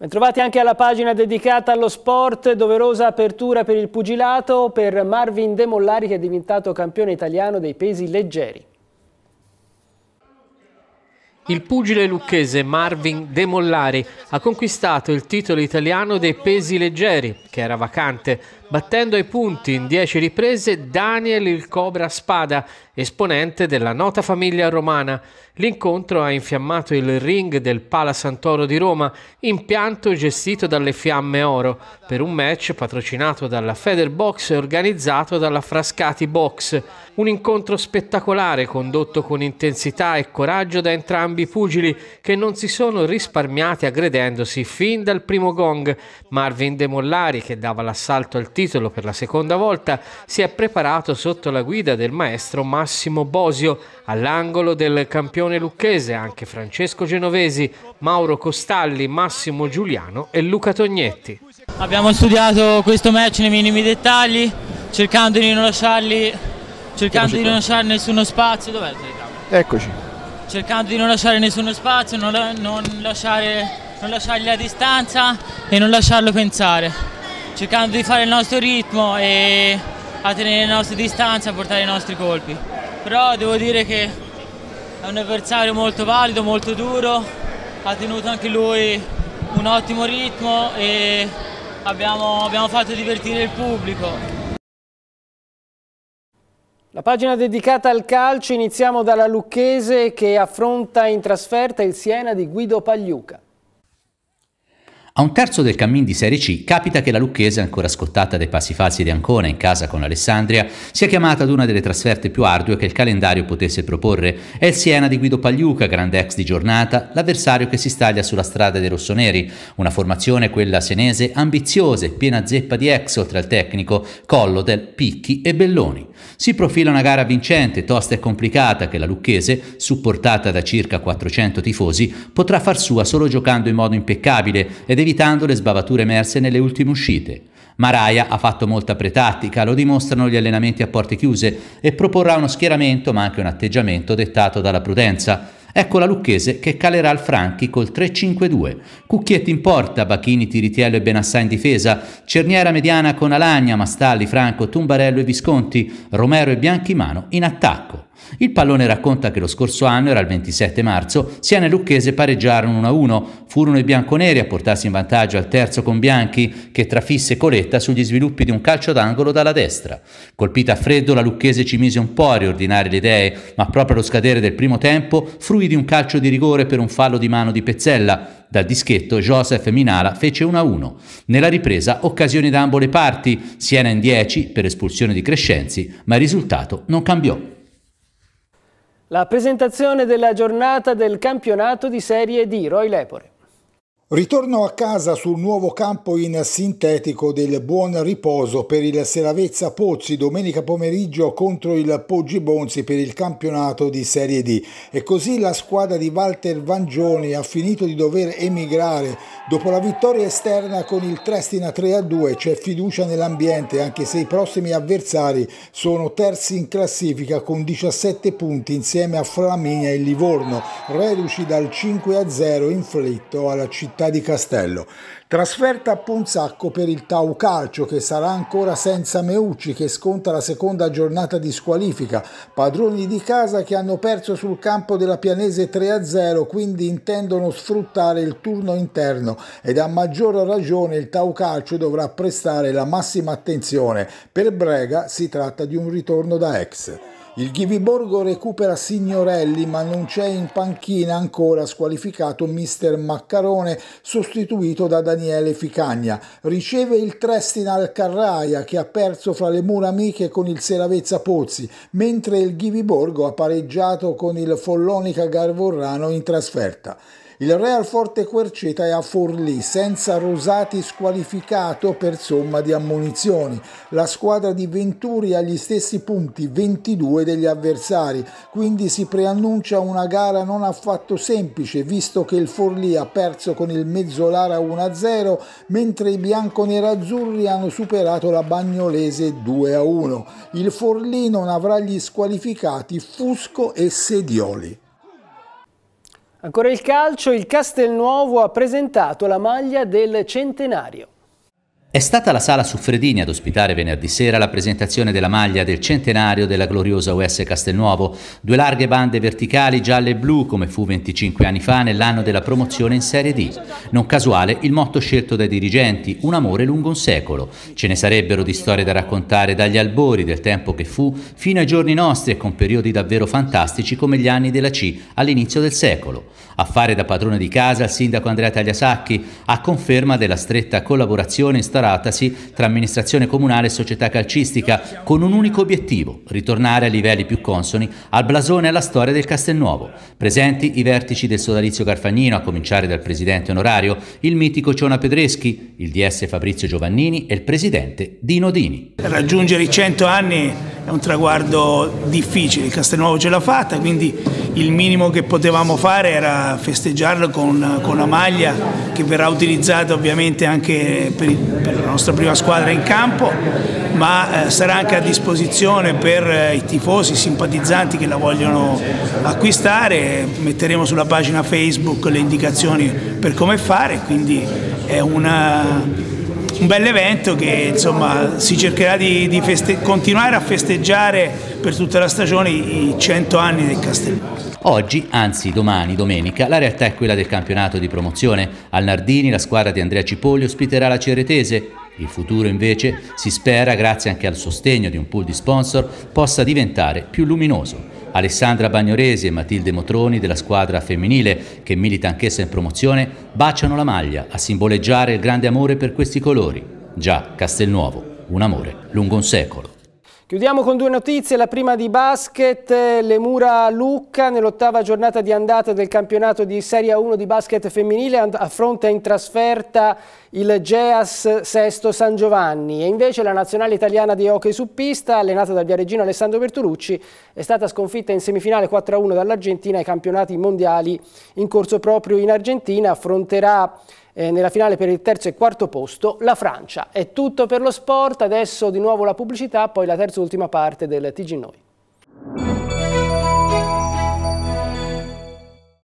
Bentrovati anche alla pagina dedicata allo sport, doverosa apertura per il pugilato per Marvin De Mollari che è diventato campione italiano dei pesi leggeri. Il pugile lucchese Marvin De Mollari ha conquistato il titolo italiano dei pesi leggeri, che era vacante battendo ai punti in 10 riprese Daniel il Cobra Spada, esponente della nota famiglia romana. L'incontro ha infiammato il ring del Pala Santoro di Roma, impianto gestito dalle Fiamme Oro, per un match patrocinato dalla Federbox e organizzato dalla Frascati Box. Un incontro spettacolare condotto con intensità e coraggio da entrambi i pugili che non si sono risparmiati aggredendosi fin dal primo gong. Marvin De Mollari, che dava l'assalto al titolo per la seconda volta, si è preparato sotto la guida del maestro Massimo Bosio all'angolo del campione lucchese anche Francesco Genovesi, Mauro Costalli, Massimo Giuliano e Luca Tognetti. Abbiamo studiato questo match nei minimi dettagli, cercando di non lasciarli, cercando di non lasciare nessuno spazio. Dov'è la Eccoci. Cercando di non lasciare nessuno spazio, non, non lasciare non lasciargli la distanza e non lasciarlo pensare cercando di fare il nostro ritmo e a tenere le nostre distanze, a portare i nostri colpi. Però devo dire che è un avversario molto valido, molto duro, ha tenuto anche lui un ottimo ritmo e abbiamo, abbiamo fatto divertire il pubblico. La pagina dedicata al calcio iniziamo dalla Lucchese che affronta in trasferta il Siena di Guido Pagliuca. A un terzo del cammin di Serie C capita che la Lucchese, ancora scottata dai passi falsi di Ancona in casa con Alessandria, sia chiamata ad una delle trasferte più ardue che il calendario potesse proporre. È il Siena di Guido Pagliuca, grande ex di giornata, l'avversario che si staglia sulla strada dei rossoneri. Una formazione, quella senese, ambiziosa e piena zeppa di ex oltre al tecnico, Collodel, Picchi e Belloni. Si profila una gara vincente, tosta e complicata che la Lucchese, supportata da circa 400 tifosi, potrà far sua solo giocando in modo impeccabile ed evitando evitando le sbavature emerse nelle ultime uscite. Maraia ha fatto molta pretattica, lo dimostrano gli allenamenti a porte chiuse e proporrà uno schieramento ma anche un atteggiamento dettato dalla prudenza. Ecco la Lucchese che calerà il Franchi col 3-5-2. Cucchietti in porta, Bachini, Tiritiello e Benassà in difesa, Cerniera mediana con Alagna, Mastalli, Franco, Tumbarello e Visconti, Romero e Bianchimano in attacco. Il pallone racconta che lo scorso anno, era il 27 marzo, Siena e Lucchese pareggiarono 1-1. Furono i bianconeri a portarsi in vantaggio al terzo con Bianchi, che trafisse Coletta sugli sviluppi di un calcio d'angolo dalla destra. Colpita a freddo, la Lucchese ci mise un po' a riordinare le idee, ma proprio allo scadere del primo tempo fruì di un calcio di rigore per un fallo di mano di Pezzella. Dal dischetto Joseph Minala fece 1-1. Nella ripresa occasioni da ambo le parti, Siena in 10 per espulsione di Crescenzi, ma il risultato non cambiò. La presentazione della giornata del campionato di Serie D Roy Lepore. Ritorno a casa sul nuovo campo in sintetico del buon riposo per il Seravezza Pozzi domenica pomeriggio contro il Poggi Bonzi per il campionato di Serie D e così la squadra di Walter Vangioni ha finito di dover emigrare dopo la vittoria esterna con il Trestina 3 2 c'è fiducia nell'ambiente anche se i prossimi avversari sono terzi in classifica con 17 punti insieme a Flaminia e Livorno reduci dal 5 0 inflitto alla città Città di Castello. Trasferta a Ponzacco per il Tau Calcio che sarà ancora senza Meucci che sconta la seconda giornata di squalifica. Padroni di casa che hanno perso sul campo della Pianese 3-0 quindi intendono sfruttare il turno interno ed a maggior ragione il Tau Calcio dovrà prestare la massima attenzione. Per Brega si tratta di un ritorno da ex. Il Ghiviborgo recupera Signorelli ma non c'è in panchina ancora squalificato mister Maccarone sostituito da Daniele Ficagna. Riceve il Trestina al Carraia che ha perso fra le mura amiche con il Seravezza Pozzi, mentre il Ghiviborgo ha pareggiato con il Follonica Garvorrano in trasferta. Il Real Forte Querceta è a Forlì, senza Rosati squalificato per somma di ammunizioni. La squadra di Venturi ha gli stessi punti, 22 degli avversari, quindi si preannuncia una gara non affatto semplice, visto che il Forlì ha perso con il Mezzolara 1-0, mentre i bianco-nerazzurri hanno superato la Bagnolese 2-1. Il Forlì non avrà gli squalificati Fusco e Sedioli. Ancora il calcio, il Castelnuovo ha presentato la maglia del centenario. È stata la sala Suffredini ad ospitare venerdì sera la presentazione della maglia del centenario della gloriosa US Castelnuovo, due larghe bande verticali gialle e blu come fu 25 anni fa nell'anno della promozione in Serie D. Non casuale il motto scelto dai dirigenti, un amore lungo un secolo. Ce ne sarebbero di storie da raccontare dagli albori del tempo che fu fino ai giorni nostri e con periodi davvero fantastici come gli anni della C all'inizio del secolo. A fare da padrone di casa il sindaco Andrea Tagliasacchi, a conferma della stretta collaborazione instaurata instauratasi tra amministrazione comunale e società calcistica, con un unico obiettivo, ritornare a livelli più consoni al blasone e alla storia del Castelnuovo. Presenti i vertici del sodalizio Garfagnino, a cominciare dal presidente onorario, il mitico Ciona Pedreschi, il DS Fabrizio Giovannini e il presidente Dino Dini. Raggiungere i 100 anni è un traguardo difficile, il Castelnuovo ce l'ha fatta, quindi il minimo che potevamo fare era festeggiarlo con, con la maglia che verrà utilizzata ovviamente anche per, per, la nostra prima squadra in campo, ma eh, sarà anche a disposizione per eh, i tifosi, i simpatizzanti che la vogliono acquistare, metteremo sulla pagina Facebook le indicazioni per come fare, quindi è una un bel evento che insomma, si cercherà di, di continuare a festeggiare per tutta la stagione i 100 anni del Castello. Oggi, anzi domani, domenica, la realtà è quella del campionato di promozione. Al Nardini la squadra di Andrea Cipolli ospiterà la Ceretese. Il futuro invece si spera, grazie anche al sostegno di un pool di sponsor, possa diventare più luminoso. Alessandra Bagnoresi e Matilde Motroni della squadra femminile, che milita anch'essa in promozione, baciano la maglia a simboleggiare il grande amore per questi colori. Già, Castelnuovo, un amore lungo un secolo. Chiudiamo con due notizie, la prima di basket, le mura Lucca nell'ottava giornata di andata del campionato di Serie 1 di basket femminile affronta in trasferta il Geas Sesto San Giovanni e invece la nazionale italiana di hockey su pista allenata dal viareggino Alessandro Bertolucci è stata sconfitta in semifinale 4-1 dall'Argentina ai campionati mondiali in corso proprio in Argentina affronterà eh, nella finale per il terzo e quarto posto la Francia. È tutto per lo sport, adesso di nuovo la pubblicità, poi la terza e ultima parte del TG Noi.